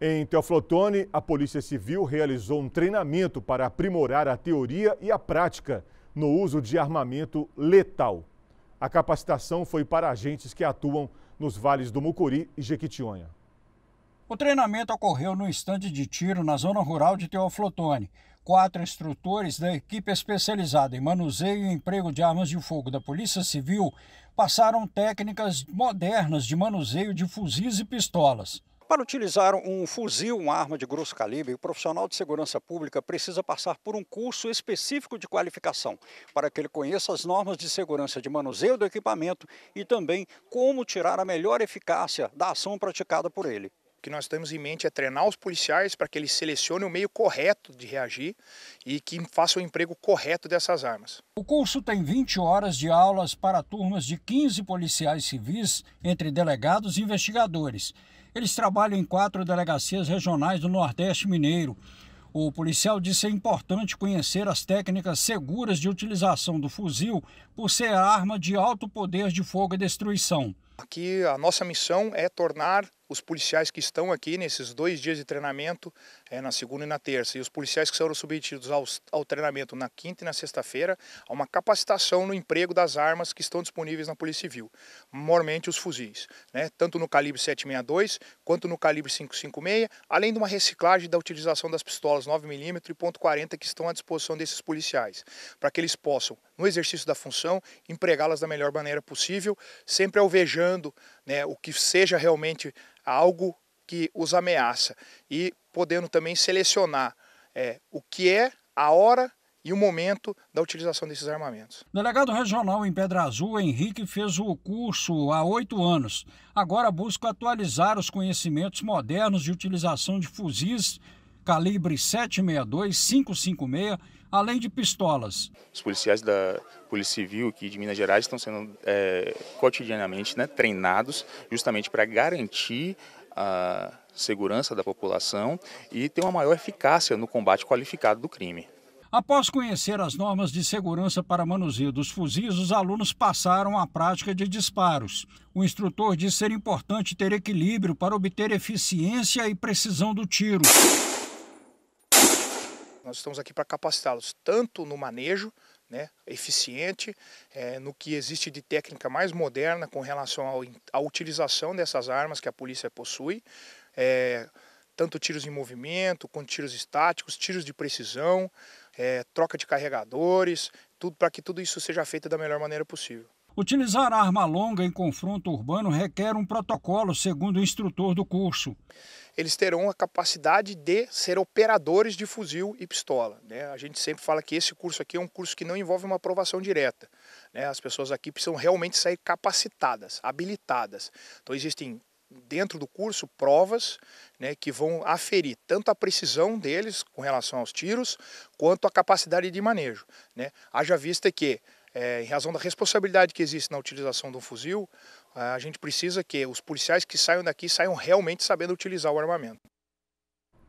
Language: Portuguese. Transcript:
Em Teoflotone, a Polícia Civil realizou um treinamento para aprimorar a teoria e a prática no uso de armamento letal. A capacitação foi para agentes que atuam nos vales do Mucuri e Jequitinhonha. O treinamento ocorreu no estande de tiro na zona rural de Teoflotone. Quatro instrutores da equipe especializada em manuseio e emprego de armas de fogo da Polícia Civil passaram técnicas modernas de manuseio de fuzis e pistolas. Para utilizar um fuzil, uma arma de grosso calibre, o profissional de segurança pública precisa passar por um curso específico de qualificação, para que ele conheça as normas de segurança de manuseio do equipamento e também como tirar a melhor eficácia da ação praticada por ele. O que nós temos em mente é treinar os policiais para que eles selecionem o meio correto de reagir e que façam o emprego correto dessas armas. O curso tem 20 horas de aulas para turmas de 15 policiais civis, entre delegados e investigadores. Eles trabalham em quatro delegacias regionais do Nordeste Mineiro. O policial disse é importante conhecer as técnicas seguras de utilização do fuzil por ser arma de alto poder de fogo e destruição. Aqui a nossa missão é tornar os policiais que estão aqui nesses dois dias de treinamento, é, na segunda e na terça, e os policiais que serão submetidos ao, ao treinamento na quinta e na sexta-feira, a uma capacitação no emprego das armas que estão disponíveis na Polícia Civil, mormente os fuzis, né, tanto no calibre 762 quanto no calibre 556, além de uma reciclagem da utilização das pistolas 9mm e .40 que estão à disposição desses policiais, para que eles possam, no exercício da função, empregá-las da melhor maneira possível, sempre alvejando mostrando né, o que seja realmente algo que os ameaça e podendo também selecionar é, o que é a hora e o momento da utilização desses armamentos. Delegado regional em Pedra Azul, Henrique fez o curso há oito anos. Agora busca atualizar os conhecimentos modernos de utilização de fuzis calibre 762, 556, além de pistolas. Os policiais da Polícia Civil aqui de Minas Gerais estão sendo é, cotidianamente né, treinados justamente para garantir a segurança da população e ter uma maior eficácia no combate qualificado do crime. Após conhecer as normas de segurança para manuseio dos fuzis, os alunos passaram à prática de disparos. O instrutor disse ser importante ter equilíbrio para obter eficiência e precisão do tiro. Nós estamos aqui para capacitá-los tanto no manejo, né, eficiente, é, no que existe de técnica mais moderna com relação à utilização dessas armas que a polícia possui, é, tanto tiros em movimento, quanto tiros estáticos, tiros de precisão, é, troca de carregadores, tudo para que tudo isso seja feito da melhor maneira possível. Utilizar a arma longa em confronto urbano requer um protocolo, segundo o instrutor do curso. Eles terão a capacidade de ser operadores de fuzil e pistola. Né? A gente sempre fala que esse curso aqui é um curso que não envolve uma aprovação direta. Né? As pessoas aqui precisam realmente sair capacitadas, habilitadas. Então existem dentro do curso provas né, que vão aferir tanto a precisão deles com relação aos tiros quanto a capacidade de manejo. Né? Haja vista que é, em razão da responsabilidade que existe na utilização de um fuzil, a gente precisa que os policiais que saiam daqui saiam realmente sabendo utilizar o armamento.